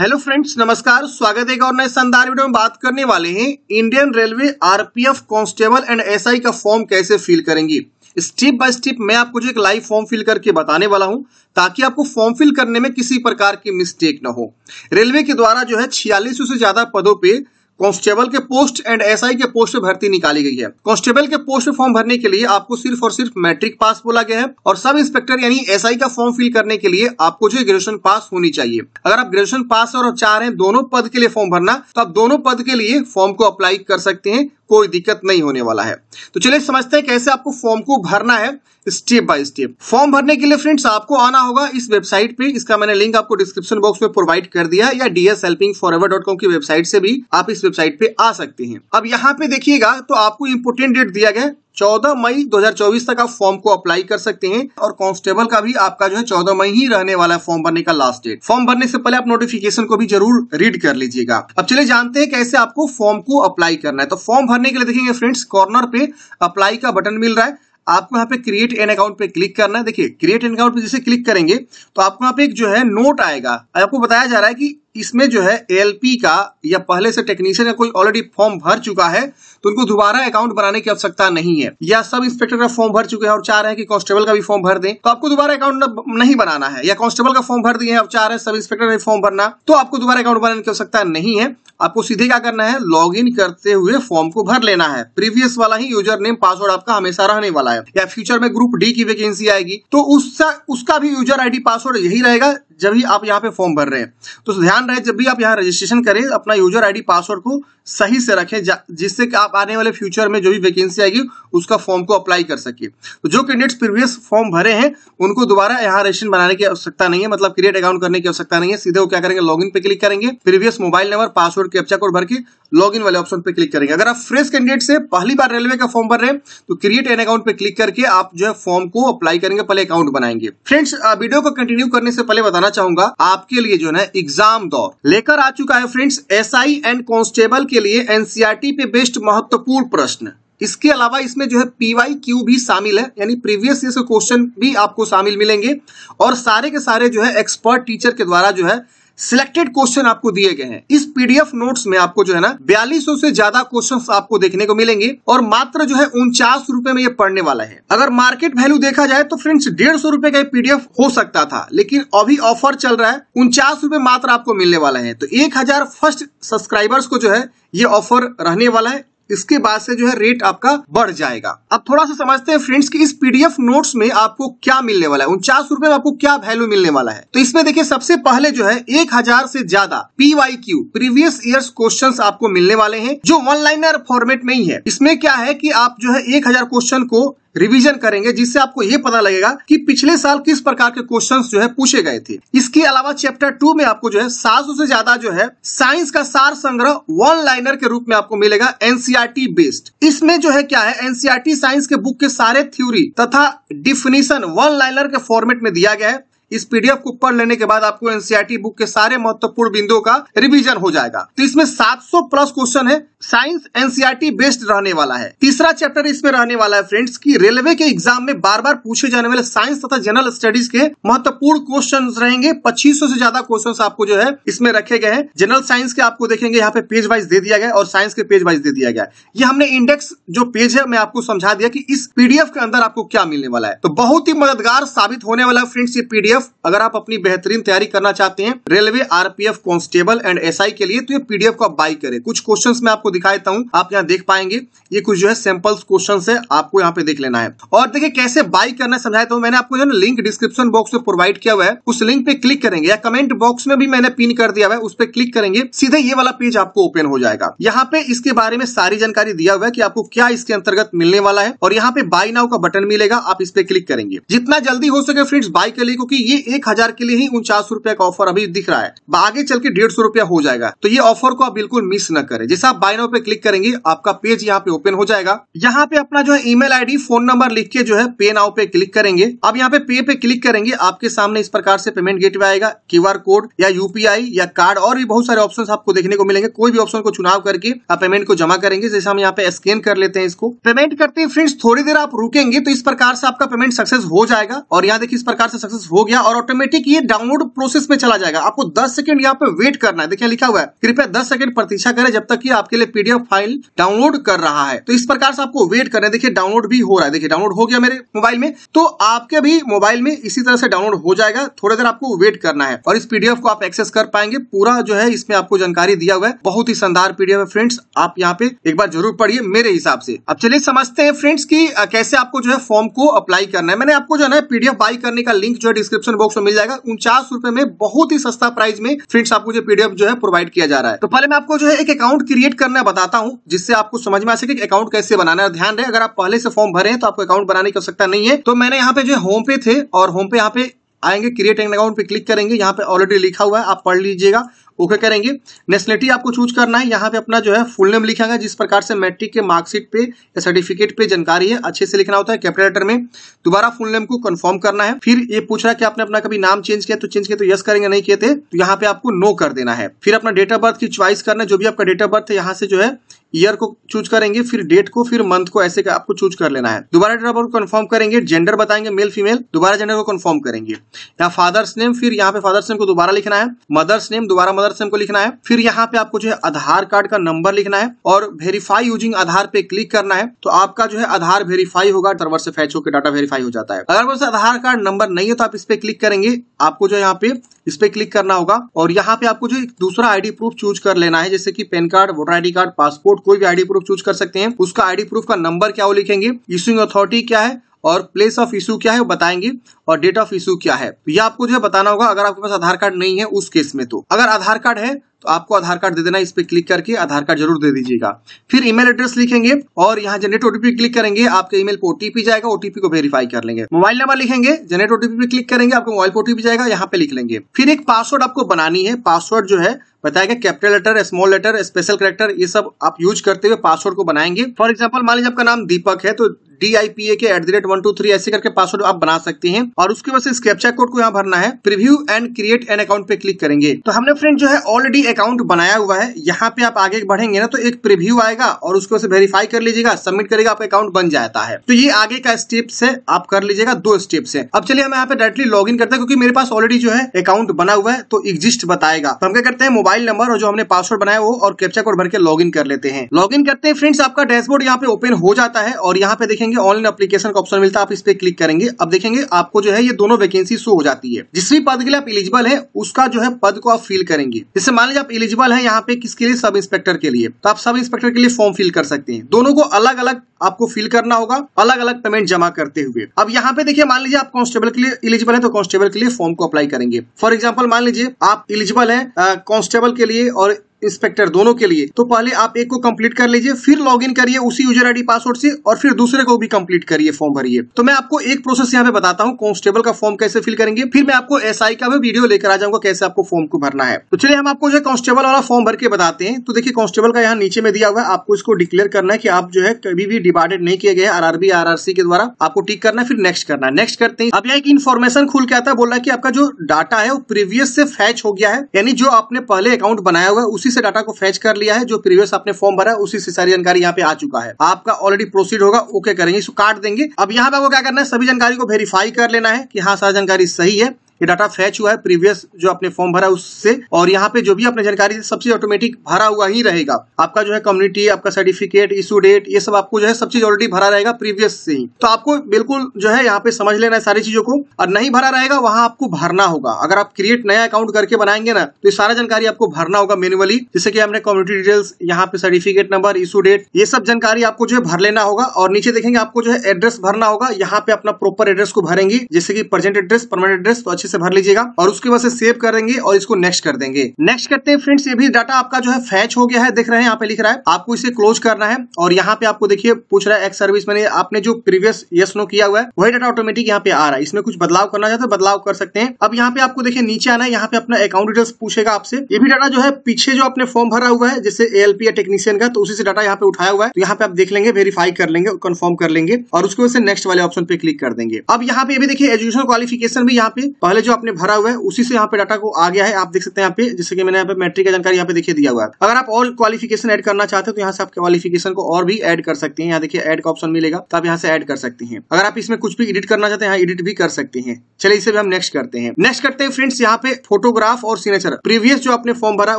hello friends नमस्कार स्वागत है और नए शानदार वीडियो में बात करने वाले हैं Indian railway RPF constable and SI का फॉर्म कैसे फिल करेंगी स्टेप बाय स्टेप मैं आपको जो एक लाइव फॉर्म फिल करके बताने वाला हूं ताकि आपको फॉर्म फिल करने में किसी प्रकार की मिस्टेक ना हो रेलवे के द्वारा जो है छियालीस से ज्यादा पदों पर कांस्टेबल के पोस्ट एंड एसआई के पोस्ट में भर्ती निकाली गई है कांस्टेबल के पोस्ट में फॉर्म भरने के लिए आपको सिर्फ और सिर्फ मैट्रिक पास बोला गया है और सब इंस्पेक्टर यानी एसआई का फॉर्म फिल करने के लिए आपको जो ग्रेजुएशन पास होनी चाहिए अगर आप ग्रेजुएशन पास और चाह रहे हैं दोनों पद के लिए फॉर्म भरना तो आप दोनों पद के लिए फॉर्म को अप्लाई कर सकते हैं कोई दिक्कत नहीं होने वाला है तो चलिए समझते हैं कैसे आपको फॉर्म को भरना है स्टेप बाय स्टेप फॉर्म भरने के लिए फ्रेंड्स आपको आना होगा इस वेबसाइट पे इसका मैंने लिंक आपको डिस्क्रिप्शन बॉक्स में प्रोवाइड कर दिया या DS helping forever dot com की वेबसाइट से भी आप इस वेबसाइट पे आ सकते हैं अब यहाँ पे देखिएगा तो आपको इंपोर्टेंट डेट दिया गया 14 मई 2024 तक आप फॉर्म को अप्लाई कर सकते हैं और कांस्टेबल का भी आपका जो है 14 मई ही रहने वाला है फॉर्म भरने का लास्ट डेट फॉर्म भरने से पहले आप नोटिफिकेशन को भी जरूर रीड कर लीजिएगा अब चलिए जानते हैं कैसे आपको फॉर्म को अप्लाई करना है तो फॉर्म भरने के लिए देखेंगे फ्रेंड्स कॉर्नर पे अप्लाई का बटन मिल रहा है आपको यहाँ पे क्रिएट एन अकाउंट पे क्लिक करना है देखिए क्रिएट एन अकाउंट पे जैसे क्लिक करेंगे तो आपको यहाँ पे एक जो है नोट आएगा आपको बताया जा रहा है कि इसमें जो है ए का या पहले से टेक्नीशियन या कोई ऑलरेडी फॉर्म भर चुका है तो उनको दोबारा अकाउंट बनाने की आवश्यकता नहीं है या सब इंस्पेक्टर का फॉर्म भर चुके हैं और चाह रहे हैं कि कांस्टेबल का भी फॉर्म भर दें तो आपको दोबारा अकाउंट नहीं बनाना है या कांस्टेबल का फॉर्म भर दिए हैं और चाह रहे हैं सब इंस्पेक्टर का फॉर्म भरना तो आपको दोबारा अकाउंट बनाने की आवश्यकता नहीं है आपको सीधे क्या करना है लॉग इन करते हुए फॉर्म को भर लेना है प्रीवियस वाला ही यूजर नेम पासवर्ड आपका हमेशा रहने वाला है या फ्यूचर में ग्रुप डी की वैकेंसी आएगी तो उसका उसका भी यूजर आईडी पासवर्ड यही रहेगा जब ही आप यहाँ पे फॉर्म भर रहे हैं तो ध्यान ध्यान रहे जब भी आप यहाँ रजिस्ट्रेशन करें अपना यूजर आईडी पासवर्ड को सही से रखें जिससे कि आप आने वाले फ्यूचर में जो भी वैकेंसी आएगी उसका फॉर्म को अप्लाई कर सके तो जो कैंडिडेट्स प्रीवियस फॉर्म भरे हैं उनको दोबारा यहाँ रजिस्ट्रेशन बनाने की आवश्यकता नहीं है मतलब क्रिएट अकाउंट करने की आवश्यकता नहीं है सीधे वो क्या करेंगे लॉग पे क्लिक करेंगे previous mobile number password captcha code भर के लॉगिन वाले ऑप्शन पे क्लिक करेंगे अगर आप फ्रेश कैंडिडेट से पहली बार रेलवे का फॉर्म भर रहे हैं तो क्रिएट एन अकाउंट पे क्लिक करके आप जो है फॉर्म को अप्लाई करेंगे पहले अकाउंट बनाएंगे फ्रेंड्स वीडियो को कंटिन्यू करने से पहले बताना चाहूंगा आपके लिए जो है एग्जाम दौर लेकर आ चुका है फ्रेंड्स एसआई एंड कांस्टेबल के लिए एनसीआरटी e पे बेस्ट महत्वपूर्ण प्रश्न इसके अलावा इसमें जो है पीवाई क्यू भी शामिल है यानी प्रीवियस ईयर के क्वेश्चन भी आपको शामिल मिलेंगे और सारे के सारे जो है एक्सपर्ट टीचर के द्वारा जो है सिलेक्टेड क्वेश्चन आपको दिए गए हैं इस पीडीएफ नोट्स में आपको जो है ना बयालीस से ज्यादा क्वेश्चन आपको देखने को मिलेंगे और मात्र जो है उनचास रूपए में ये पढ़ने वाला है अगर मार्केट वैल्यू देखा जाए तो फ्रेंड्स डेढ़ सौ रूपये का ये पीडीएफ हो सकता था लेकिन अभी ऑफर चल रहा है उनचास रूपए मात्र आपको मिलने वाला है तो एक हजार फर्स्ट सब्सक्राइबर्स को जो है ये ऑफर रहने वाला है इसके बाद से जो है रेट आपका बढ़ जाएगा अब थोड़ा सा समझते हैं फ्रेंड्स कि इस पीडीएफ नोट्स में आपको क्या मिलने वाला है उनचास रूपए में आपको क्या वैल्यू मिलने वाला है तो इसमें देखिए सबसे पहले जो है एक हजार से ज्यादा PY Q previous year question आपको मिलने वाले हैं जो वन लाइनर फॉर्मेट में ही है इसमें क्या है की आप जो है एक हजार क्वेश्चन को रिवीजन करेंगे जिससे आपको ये पता लगेगा कि पिछले साल किस प्रकार के क्वेश्चन जो है पूछे गए थे इसके अलावा चैप्टर टू में आपको जो है सात से ज्यादा जो है साइंस का सार संग्रह वन लाइनर के रूप में आपको मिलेगा एनसीआर बेस्ड e इसमें जो है क्या है एनसीआर साइंस e के बुक के सारे थ्योरी तथा डिफिनेशन वन लाइनर के फॉर्मेट में दिया गया है इस पीडीएफ को पढ़ लेने के बाद आपको एनसीआरटी बुक के सारे महत्वपूर्ण बिंदुओं का रिविजन हो जाएगा तो इसमें 700 प्लस क्वेश्चन है साइंस एनसीआरटी बेस्ड रहने वाला है तीसरा चैप्टर इसमें रहने वाला है फ्रेंड्स की रेलवे के एग्जाम में बार बार पूछे जाने वाले साइंस तथा जनरल स्टडीज के महत्वपूर्ण क्वेश्चन रहेंगे पच्चीस से ज्यादा क्वेश्चन आपको जो है इसमें रखे गए हैं जनरल साइंस के आपको देखेंगे यहाँ पे पेज वाइज दे दिया गया और साइंस के पेज वाइज दे दिया गया ये हमने इंडेक्स जो पेज है मैं आपको समझा दिया कि इस पीडीएफ के अंदर आपको क्या मिलने वाला है तो बहुत ही मददगार साबित होने वाला है फ्रेंड्स ये पीडीएफ पीडीएफ अगर आप अपनी बेहतरीन तैयारी करना चाहते हैं railway RPF constable and SI के लिए तो ये पीडीएफ को आप बाई करें कुछ क्वेश्चंस मैं आपको दिखा देता हूँ आप यहाँ देख पाएंगे ये कुछ जो है सैंपल्स क्वेश्चन है आपको यहाँ पे देख लेना है और देखिए कैसे बाई करना समझाया था मैंने आपको जो लिंक डिस्क्रिप्शन बॉक्स में प्रोवाइड किया हुआ है उस लिंक पे क्लिक करेंगे या कमेंट बॉक्स में भी मैंने पिन कर दिया हुआ है उस पर क्लिक करेंगे सीधे ये वाला पेज आपको ओपन हो जाएगा यहाँ पे इसके बारे में सारी जानकारी दिया हुआ है कि आपको क्या इसके अंतर्गत मिलने वाला है और यहाँ पे बाई नाउ का बटन मिलेगा आप इस पे क्लिक करेंगे जितना जल्दी हो सके फ्रेंड्स बाई के लिए क्योंकि ये एक हजार के लिए ही उनचास रुपए का ऑफर अभी दिख रहा है आगे चल के डेढ़ सौ रुपया हो जाएगा तो ये ऑफर को आप बिल्कुल मिस न करें जैसे आप बाइनो पे क्लिक करेंगे आपका पेज यहाँ पे ओपन हो जाएगा यहाँ पे अपना जो है ईमेल आईडी फोन नंबर लिख के जो है पे नाउ पे क्लिक करेंगे अब यहाँ पे पे पे क्लिक करेंगे आपके सामने इस प्रकार से पेमेंट गेटवे आएगा क्यू कोड या यूपीआई या कार्ड और भी बहुत सारे ऑप्शन आपको देखने को मिलेंगे कोई भी ऑप्शन को चुनाव करके आप पेमेंट को जमा करेंगे जैसे हम यहाँ पे स्कैन कर लेते हैं इसको पेमेंट करते हैं फ्रेंड्स थोड़ी देर आप रुकेंगे तो इस प्रकार से आपका पेमेंट सक्सेस हो जाएगा और यहाँ देखिए इस प्रकार से सक्सेस हो गया गया और ऑटोमेटिक ये डाउनलोड प्रोसेस में चला जाएगा आपको 10 सेकंड यहाँ पे वेट करना है देखिए लिखा हुआ है कृपया 10 सेकंड प्रतीक्षा करें जब तक कि आपके लिए पीडीएफ फाइल डाउनलोड कर रहा है तो इस प्रकार से आपको वेट करना है देखिए डाउनलोड भी हो रहा है देखिए डाउनलोड हो गया मेरे मोबाइल में तो आपके भी मोबाइल में इसी तरह से डाउनलोड हो जाएगा थोड़ी देर आपको वेट करना है और इस पीडीएफ को आप एक्सेस कर पाएंगे पूरा जो है इसमें आपको जानकारी दिया हुआ है बहुत ही शानदार पीडीएफ है फ्रेंड्स आप यहाँ पे एक बार जरूर पढ़िए मेरे हिसाब से अब चलिए समझते हैं फ्रेंड्स की कैसे आपको जो है फॉर्म को अप्लाई करना है मैंने आपको जो है पीडीएफ बाई करने का लिंक जो है डिस्क्रिप्शन डिस्क्रिप्शन बॉक्स में मिल जाएगा उनचास रुपए में बहुत ही सस्ता प्राइस में फ्रेंड्स आपको जो पीडीएफ जो है प्रोवाइड किया जा रहा है तो पहले मैं आपको जो है एक अकाउंट क्रिएट करना बताता हूँ जिससे आपको समझ में आ सके अकाउंट कैसे बनाना है ध्यान रहे अगर आप पहले से फॉर्म भरे हैं तो आपको अकाउंट बनाने की आवश्यकता नहीं है तो मैंने यहाँ पे जो होम पे थे और होम पे यहाँ पे आएंगे क्रिएट एंड अकाउंट पे क्लिक करेंगे यहाँ पे ऑलरेडी लिखा हुआ है आप पढ़ लीजिएगा ओके करेंगे नेशनलिटी आपको चूज करना है यहाँ पे अपना जो है फुल नेम लिखेगा जिस प्रकार से मैट्रिक के मार्कशीट पे या सर्टिफिकेट पे जानकारी है अच्छे से लिखना होता है कैपिटल लेटर में दोबारा फुल नेम को कन्फर्म करना है फिर ये पूछ रहा है कि आपने अपना कभी नाम चेंज किया तो चेंज किया तो यस करेंगे नहीं किए थे तो यहाँ पे आपको नो कर देना है फिर अपना डेट ऑफ बर्थ की च्वाइस करना है जो भी आपका डेट ऑफ बर्थ है यहाँ से जो है ईयर को चूज करेंगे फिर डेट को फिर मंथ को ऐसे आपको चूज कर लेना है दोबारा डेट ऑफ कन्फर्म करेंगे जेंडर बताएंगे मेल फीमेल दोबारा जेंडर को कन्फर्म करेंगे यहाँ फादर्स नेम फिर यहाँ पे फादर्स नेम को दोबारा लिखना है मदर्स नेम दोबारा मदर्स नेम को लिखना है फिर यहाँ पे आपको जो है आधार कार्ड का नंबर लिखना है और वेरीफाई यूजिंग आधार पे क्लिक करना है तो आपका जो है आधार वेरीफाई होगा सर्वर से फैच होकर डाटा वेरीफाई हो जाता है अगर वैसे आधार कार्ड नंबर नहीं है तो आप इस पे क्लिक करेंगे आपको जो यहाँ पे इस पे क्लिक करना होगा और यहाँ पे आपको जो दूसरा आईडी प्रूफ चूज कर लेना है जैसे कि pan card voter ID card passport कोई भी आईडी प्रूफ चूज कर सकते हैं उसका आईडी प्रूफ का नंबर क्या वो लिखेंगे इश्यूंग अथॉरिटी क्या है और प्लेस ऑफ इशू क्या है वो बताएंगे और डेट ऑफ इशू क्या है तो ये आपको जो है बताना होगा अगर आपके पास आधार कार्ड नहीं है उस केस में तो अगर आधार कार्ड है तो आपको आधार कार्ड दे देना इस पर क्लिक करके आधार कार्ड जरूर दे दीजिएगा फिर ईमेल एड्रेस लिखेंगे और यहाँ जनरेट ओटीपी क्लिक करेंगे आपके ईमेल पर ओटीपी जाएगा ओटीपी को वेरीफाई कर लेंगे मोबाइल नंबर लिखेंगे जनरेट ओटीपी पे क्लिक करेंगे आपको मोबाइल पर ओटीपी जाएगा यहाँ पे लिख लेंगे फिर एक पासवर्ड आपको बनानी है पासवर्ड जो है बताया गया capital letter small letter special character ये सब आप यूज करते हुए पासवर्ड को बनाएंगे फॉर एग्जाम्पल मान लीजिए आपका नाम दीपक है तो D I P A K at the rate one two three ऐसे करके पासवर्ड आप बना सकते हैं और उसके बाद से कैप्चा कोड को यहाँ भरना है preview and create an account पे क्लिक करेंगे तो हमने फ्रेंड जो है ऑलरेडी अकाउंट बनाया हुआ है यहाँ पे आप आगे बढ़ेंगे ना तो एक प्रीव्यू आएगा और उसके बाद वेरीफाई कर लीजिएगा सबमिट करेगा आपका अकाउंट बन जाता है तो ये आगे का स्टेप है आप कर लीजिएगा दो स्टेप है अब चलिए हम यहाँ पे डायरेक्टली लॉग इन करते हैं क्योंकि मेरे पास ऑलरेडी जो है अकाउंट बना हुआ है तो एग्जिस्ट बताएगा तो हम क्या करते हैं मोबाइल मोबाइल नंबर और जो हमने पासवर्ड बनाया वो और कैप्चा कोड भर के लॉग कर लेते हैं लॉग करते हैं फ्रेंड्स आपका डैशबोर्ड यहाँ पे ओपन हो जाता है और यहाँ पे देखेंगे ऑनलाइन अपलीकेशन का ऑप्शन मिलता है आप इस पे क्लिक करेंगे अब देखेंगे आपको जो है ये दोनों वैकेंसी शो हो जाती है जिस भी पद के लिए आप इलिजिबल है उसका जो है पद को आप फिल करेंगे जिससे मान लीजिए आप इलिजिबल है यहाँ पे किसके लिए सब इंस्पेक्टर के लिए तो आप सब इंस्पेक्टर के लिए फॉर्म फिल कर सकते हैं दोनों को अलग अलग आपको फिल करना होगा अलग अलग पेमेंट जमा करते हुए अब यहाँ पे देखिए मान लीजिए आप कॉन्स्टेबल के लिए इलिजिबल है तो कॉन्स्टेबल के लिए फॉर्म को अप्लाई करेंगे फॉर एग्जाम्पल मान लीजिए आप इलिजिबल है कॉन्स्टेबल के लिए और इंस्पेक्टर दोनों के लिए तो पहले आप एक को कंप्लीट कर लीजिए फिर लॉग इन करिए उसी यूजर आईडी पासवर्ड से और फिर दूसरे को भी कंप्लीट करिए फॉर्म भरिए तो मैं आपको एक प्रोसेस यहाँ पे बताता हूँ कॉन्स्टेबल का फॉर्म कैसे फिल करेंगे फिर मैं आपको एस का भी वीडियो लेकर आ जाऊंगा कैसे आपको फॉर्म को भरना है तो चलिए हम आपको जो कॉन्स्टेबल वाला फॉर्म भर के बताते हैं तो देखिए कॉन्स्टेबल का यहाँ नीचे में दिया हुआ है आपको इसको डिक्लेयर करना है की आप जो है कभी भी डिवाइडेड नहीं किए गए आरआरबी आरआरसी के द्वारा आपको टिक करना है फिर नेक्स्ट करना है नेक्स्ट करते हैं अब यहाँ एक इन्फॉर्मेशन खुल के आता है बोल रहा है की आपका जो डाटा है वो प्रीवियस से फैच हो गया है यानी जो आपने पहले अकाउंट बनाया हुआ है उसी से डाटा को फैच कर लिया है जो प्रीवियस आपने फॉर्म भरा है उसी से सारी जानकारी यहाँ पे आ चुका है आपका ऑलरेडी प्रोसीड होगा ओके करेंगे इसको काट देंगे अब यहाँ पे आपको क्या करना है सभी जानकारी को वेरीफाई कर लेना है कि हाँ सारी जानकारी सही है ये डाटा फैच हुआ है प्रीवियस जो आपने फॉर्म भरा है उससे और यहाँ पे जो भी आपने जानकारी सब ऑटोमेटिक भरा हुआ ही रहेगा आपका जो है कम्युनिटी आपका सर्टिफिकेट इशू डेट ये सब आपको जो है सब चीज ऑलरेडी भरा रहेगा प्रीवियस से ही तो आपको बिल्कुल जो है यहाँ पे समझ लेना है सारी चीजों को और नहीं भरा रहेगा वहां आपको भरना होगा अगर आप क्रिएट नया अकाउंट करके बनाएंगे ना तो ये सारा जानकारी आपको भरना होगा मेनुअली जैसे कि हमने कम्युनिटी डिटेल्स यहाँ पे सर्टिफिकेट नंबर इशू डेट ये सब जानकारी आपको जो है भर लेना होगा और नीचे देखेंगे आपको जो है एड्रेस भरना होगा यहाँ पे अपना प्रॉपर एड्रेस को भरेंगे जैसे कि प्रेजेंट एड्रेस परमानेंट एड्रेस तो अच्छे से भर लीजिएगा और उसके बाद सेव करेंगे और इसको नेक्स्ट कर देंगे नेक्स्ट करते हैं फ्रेंड्स ये भी डाटा आपका जो है फैच हो गया है देख रहे हैं यहाँ पे लिख रहा है आपको इसे क्लोज करना है और यहाँ पे आपको देखिए पूछ रहा है एक्स सर्विस मैंने आपने जो प्रीवियस यस नो किया हुआ है वही डाटा ऑटोमेटिक यहाँ पे आ रहा है इसमें कुछ बदलाव करना चाहते तो बदलाव कर सकते हैं अब यहाँ पे आपको देखिए नीचे आना है यहाँ पे अपना अकाउंट डिटेल्स पूछेगा आपसे ये भी डाटा जो है पीछे जो आपने फॉर्म भरा हुआ है जैसे एएलपी या टेक्नीशियन का तो उसी से डाटा यहाँ पे उठाया हुआ है तो यहाँ पे आप देख लेंगे वेरीफाई कर लेंगे कंफर्म कर लेंगे और उसके वजह से नेक्स्ट वाले ऑप्शन पे क्लिक कर देंगे अब यहाँ पे भी देखिए एजुकेशन क्वालिफिकेशन भी यहाँ पे पहले पहले जो आपने भरा हुआ है उसी से यहाँ पे डाटा को आ गया है आप देख सकते हैं यहाँ पे जैसे कि मैंने यहाँ पे मैट्रिक का जानकारी यहाँ पे देखिए दिया हुआ है अगर आप और क्वालिफिकेशन एड करना चाहते हो तो यहाँ से आप क्वालिफिकेशन को और भी एड कर सकते हैं यहाँ देखिए एड का ऑप्शन मिलेगा तो आप यहाँ से एड कर सकते हैं अगर आप इसमें कुछ भी एडिट करना चाहते हैं यहाँ एडिट भी कर सकते हैं चलिए इसे भी हम नेक्स्ट करते हैं नेक्स्ट करते हैं फ्रेंड्स यहाँ पे फोटोग्राफ और सिग्नेचर प्रीवियस जो आपने फॉर्म भरा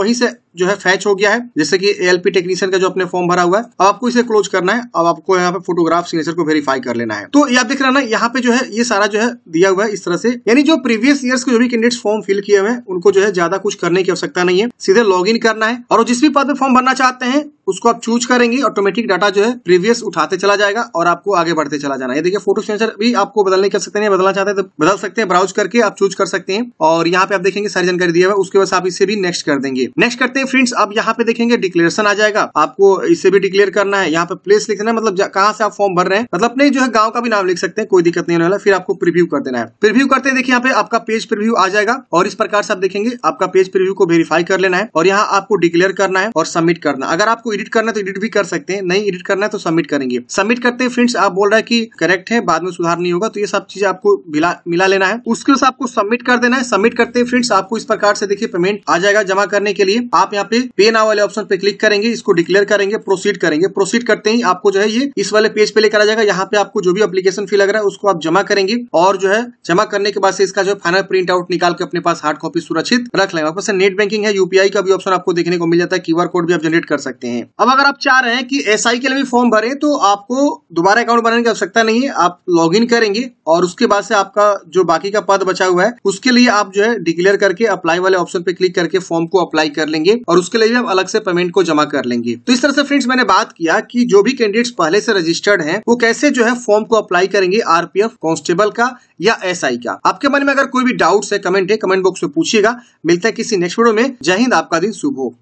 वहीं से जो है फैच हो गया है जैसे कि पी टेक्नीशियन का जो अपने फॉर्म भरा हुआ है अब आपको इसे क्लोज करना है अब आपको यहाँ पे फोटोग्राफ सिग्नेचर को वेरीफाई कर लेना है तो ये आप देख रहे ना यहाँ पे जो है ये सारा जो है दिया हुआ है इस तरह से यानी जो प्रीवियस ईयर के जो भी कैंडिडेट फॉर्म फिल किए हुए हैं उनको जो है ज्यादा कुछ करने की आवश्यकता नहीं है सीधे लॉग करना है और जिस भी पद में फॉर्म भरना चाहते हैं उसको आप चूज करेंगे ऑटोमेटिक डाटा जो है प्रीवियस उठाते चला जाएगा और आपको आगे बढ़ते चला जाना है देखिए फोटो सेंसर भी आपको बदलने कर सकते हैं बदलना चाहते हैं तो बदल सकते हैं ब्राउज करके आप चूज कर सकते हैं और यहाँ पे आप देखेंगे सारी जानकारी दिया हुआ उसके बाद आप इसे भी नेक्स्ट कर देंगे नेक्स्ट करते हैं फ्रेंड्स आप यहाँ पे देखेंगे डिक्लेरेशन आ जाएगा आपको इसे भी डिक्लेयर करना है यहाँ पे प्लेस लिखना है मतलब कहाँ से आप फॉर्म भर रहे हैं मतलब अपने जो है गाँव का भी नाम लिख सकते हैं कोई दिक्कत नहीं होने वाला फिर आपको प्रिव्यू कर देना है प्रिव्यू करते हैं देखिए यहाँ पे आपका पेज प्रिव्यू आ जाएगा और इस प्रकार से आप देखेंगे आपका पेज प्रिव्यू को वेरीफाई कर लेना है और यहाँ आपको डिक्लेयर करना है और सबमिट करना अगर आपको एडिट करना है तो एडिट भी कर सकते हैं नहीं एडिट करना है तो सबमिट करेंगे सबमिट करते हैं फ्रेंड्स आप बोल रहे हैं कि करेक्ट है बाद में सुधार नहीं होगा तो ये सब चीज आपको मिला लेना है उसके साथ आपको सबमिट कर देना है सबमिट करते हैं फ्रेंड्स आपको इस प्रकार से देखिए पेमेंट आ जाएगा जमा करने के लिए आप यहाँ पे पे ना वाले ऑप्शन पे क्लिक करेंगे इसको डिक्लेयर करेंगे प्रोसीड करेंगे प्रोसीड करते ही आपको जो है ये इस वाले पेज पे लेकर आ जाएगा यहाँ पे आपको जो भी अपलीकेशन फी लग रहा है उसको आप जमा करेंगे और जो है जमा करने के बाद से इसका जो है फाइनल प्रिंट आउट निकाल के अपने पास हार्ड कॉपी सुरक्षित रख लेंगे नेट बैंकिंग है यूपीआई का भी ऑप्शन आपको देखने को मिल जाता है क्यूआर कोड भी आप जनरेट कर सकते हैं अब अगर आप चाह रहे हैं कि एस के लिए भी फॉर्म भरे तो आपको दोबारा अकाउंट बनाने की आवश्यकता नहीं है आप लॉग करेंगे और उसके बाद से आपका जो बाकी का पद बचा हुआ है उसके लिए आप जो है डिक्लेयर करके अप्लाई वाले ऑप्शन पे क्लिक करके फॉर्म को अप्लाई कर लेंगे और उसके लिए भी हम अलग से पेमेंट को जमा कर लेंगे तो इस तरह से फ्रेंड्स मैंने बात किया कि जो भी कैंडिडेट्स पहले से रजिस्टर्ड हैं वो कैसे जो है फॉर्म को अप्लाई करेंगे आरपीएफ कांस्टेबल का या एसआई का आपके मन में अगर कोई भी डाउट्स है कमेंट है कमेंट बॉक्स में पूछिएगा मिलता है किसी नेक्स्ट वीडियो में जय हिंद आपका दिन शुभ हो